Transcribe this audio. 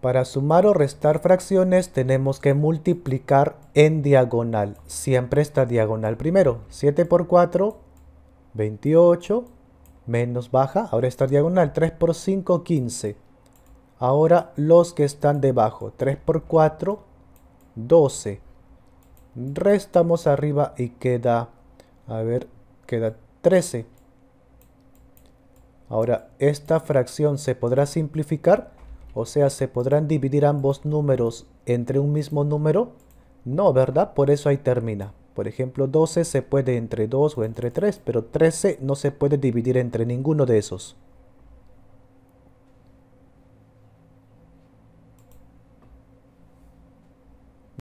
Para sumar o restar fracciones tenemos que multiplicar en diagonal. Siempre esta diagonal primero. 7 por 4, 28, menos baja. Ahora esta diagonal. 3 por 5, 15. Ahora los que están debajo. 3 por 4, 12. Restamos arriba y queda, a ver, queda 13. Ahora esta fracción se podrá simplificar o sea, ¿se podrán dividir ambos números entre un mismo número? No, ¿verdad? Por eso ahí termina. Por ejemplo, 12 se puede entre 2 o entre 3, pero 13 no se puede dividir entre ninguno de esos.